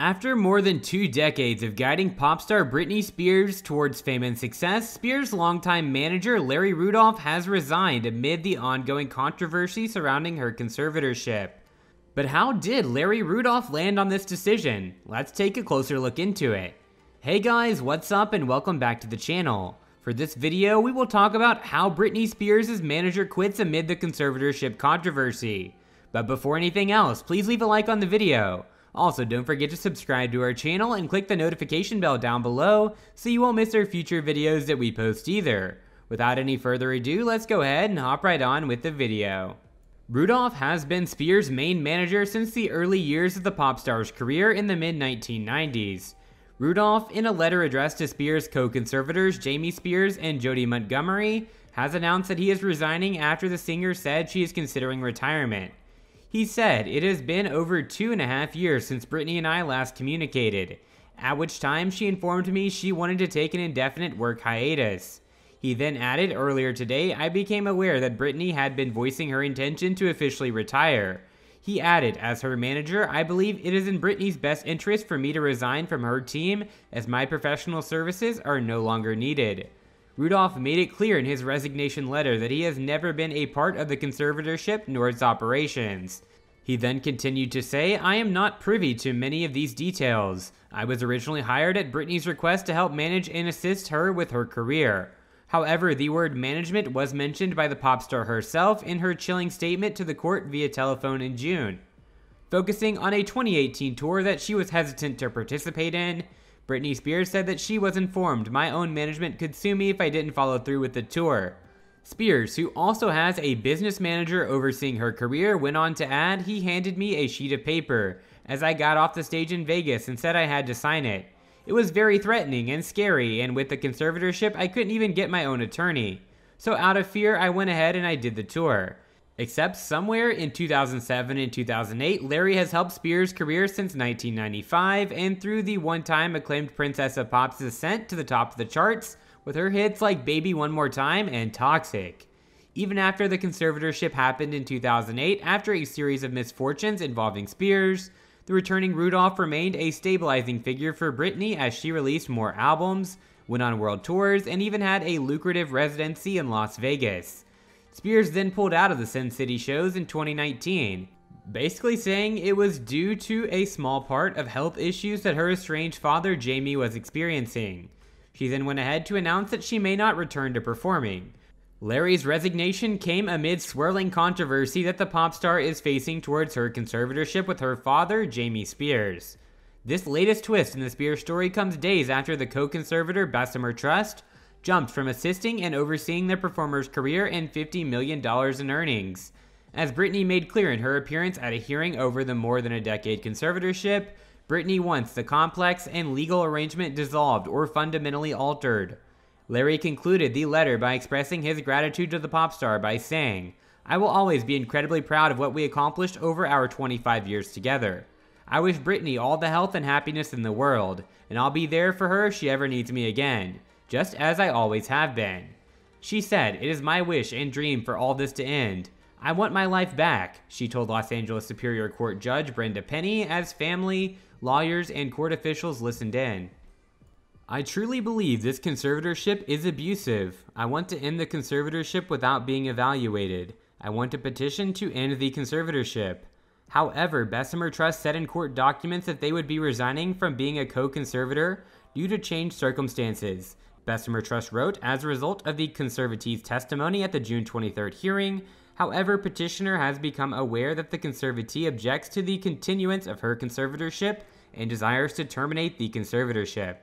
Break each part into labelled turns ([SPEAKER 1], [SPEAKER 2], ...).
[SPEAKER 1] After more than two decades of guiding pop star Britney Spears towards fame and success, Spears' longtime manager Larry Rudolph has resigned amid the ongoing controversy surrounding her conservatorship. But how did Larry Rudolph land on this decision? Let's take a closer look into it. Hey guys, what's up and welcome back to the channel. For this video, we will talk about how Britney Spears' manager quits amid the conservatorship controversy. But before anything else, please leave a like on the video. Also, don't forget to subscribe to our channel and click the notification bell down below so you won't miss our future videos that we post either. Without any further ado, let's go ahead and hop right on with the video. Rudolph has been Spears' main manager since the early years of the pop star's career in the mid-1990s. Rudolph, in a letter addressed to Spears' co-conservators Jamie Spears and Jody Montgomery, has announced that he is resigning after the singer said she is considering retirement. He said, It has been over two and a half years since Brittany and I last communicated, at which time she informed me she wanted to take an indefinite work hiatus. He then added, Earlier today, I became aware that Brittany had been voicing her intention to officially retire. He added, As her manager, I believe it is in Brittany's best interest for me to resign from her team as my professional services are no longer needed. Rudolph made it clear in his resignation letter that he has never been a part of the conservatorship nor its operations. He then continued to say, I am not privy to many of these details. I was originally hired at Brittany's request to help manage and assist her with her career. However, the word management was mentioned by the pop star herself in her chilling statement to the court via telephone in June, focusing on a 2018 tour that she was hesitant to participate in Britney Spears said that she was informed my own management could sue me if I didn't follow through with the tour. Spears, who also has a business manager overseeing her career, went on to add, He handed me a sheet of paper as I got off the stage in Vegas and said I had to sign it. It was very threatening and scary, and with the conservatorship, I couldn't even get my own attorney. So, out of fear, I went ahead and I did the tour except somewhere in 2007 and 2008. Larry has helped Spears' career since 1995 and through the one time acclaimed Princess of Pop's ascent to the top of the charts with her hits like Baby One More Time and Toxic. Even after the conservatorship happened in 2008, after a series of misfortunes involving Spears, the returning Rudolph remained a stabilizing figure for Britney as she released more albums, went on world tours, and even had a lucrative residency in Las Vegas. Spears then pulled out of the Sin City shows in 2019, basically saying it was due to a small part of health issues that her estranged father Jamie was experiencing. She then went ahead to announce that she may not return to performing. Larry's resignation came amid swirling controversy that the pop star is facing towards her conservatorship with her father, Jamie Spears. This latest twist in the Spears story comes days after the co conservator Bessemer Trust jumped from assisting and overseeing the performer's career and $50 million in earnings. As Brittany made clear in her appearance at a hearing over the more than a decade conservatorship, Brittany wants the complex and legal arrangement dissolved or fundamentally altered. Larry concluded the letter by expressing his gratitude to the pop star by saying, I will always be incredibly proud of what we accomplished over our 25 years together. I wish Brittany all the health and happiness in the world, and I'll be there for her if she ever needs me again just as I always have been. She said, It is my wish and dream for all this to end. I want my life back, she told Los Angeles Superior Court Judge Brenda Penny as family, lawyers, and court officials listened in. I truly believe this conservatorship is abusive. I want to end the conservatorship without being evaluated. I want a petition to end the conservatorship. However, Bessemer Trust said in court documents that they would be resigning from being a co conservator due to changed circumstances. Bessemer Trust wrote, as a result of the conservatee's testimony at the June 23rd hearing, However, petitioner has become aware that the conservatee objects to the continuance of her conservatorship and desires to terminate the conservatorship.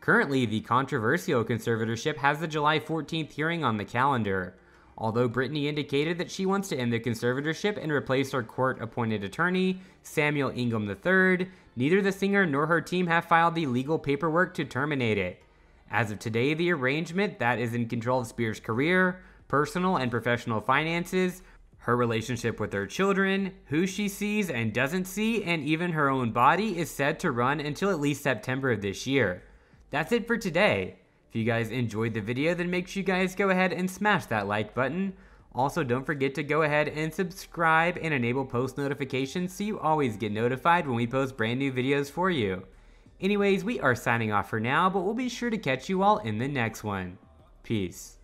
[SPEAKER 1] Currently, the controversial conservatorship has the July 14th hearing on the calendar. Although Brittany indicated that she wants to end the conservatorship and replace her court appointed attorney, Samuel Ingham III, neither the singer nor her team have filed the legal paperwork to terminate it. As of today, the arrangement that is in control of Spears' career, personal and professional finances, her relationship with her children, who she sees and doesn't see, and even her own body is said to run until at least September of this year. That's it for today. If you guys enjoyed the video, then make sure you guys go ahead and smash that like button. Also, don't forget to go ahead and subscribe and enable post notifications so you always get notified when we post brand new videos for you. Anyways, we are signing off for now, but we'll be sure to catch you all in the next one. Peace.